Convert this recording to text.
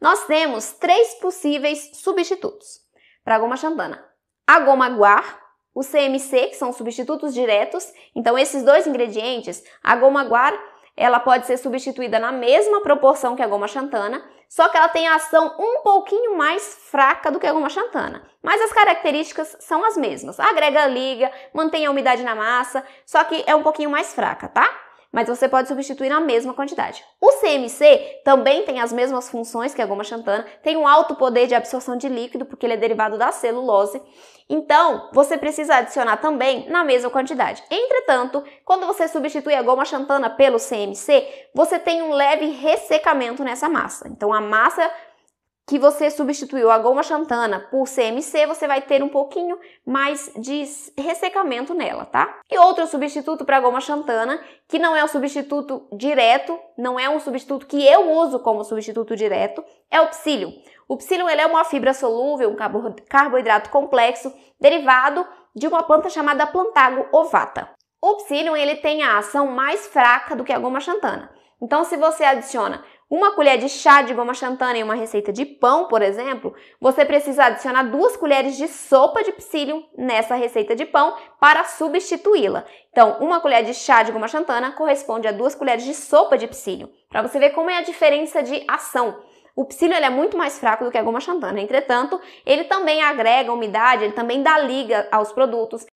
Nós temos três possíveis substitutos para a goma xantana. A goma guar, o CMC, que são substitutos diretos. Então, esses dois ingredientes, a goma guar, ela pode ser substituída na mesma proporção que a goma xantana, só que ela tem a ação um pouquinho mais fraca do que a goma xantana. Mas as características são as mesmas. Agrega liga, mantém a umidade na massa, só que é um pouquinho mais fraca, tá? mas você pode substituir na mesma quantidade. O CMC também tem as mesmas funções que a goma xantana, tem um alto poder de absorção de líquido, porque ele é derivado da celulose, então você precisa adicionar também na mesma quantidade. Entretanto, quando você substitui a goma xantana pelo CMC, você tem um leve ressecamento nessa massa. Então a massa que você substituiu a goma xantana por CMC, você vai ter um pouquinho mais de ressecamento nela, tá? E outro substituto para goma xantana, que não é um substituto direto, não é um substituto que eu uso como substituto direto, é o psyllium. O psyllium é uma fibra solúvel, um carboidrato complexo, derivado de uma planta chamada Plantago ovata. O psyllium ele tem a ação mais fraca do que a goma xantana. Então, se você adiciona uma colher de chá de goma xantana em uma receita de pão, por exemplo, você precisa adicionar duas colheres de sopa de psyllium nessa receita de pão para substituí-la. Então, uma colher de chá de goma xantana corresponde a duas colheres de sopa de psyllium, para você ver como é a diferença de ação. O psyllium é muito mais fraco do que a goma xantana, entretanto, ele também agrega umidade, ele também dá liga aos produtos,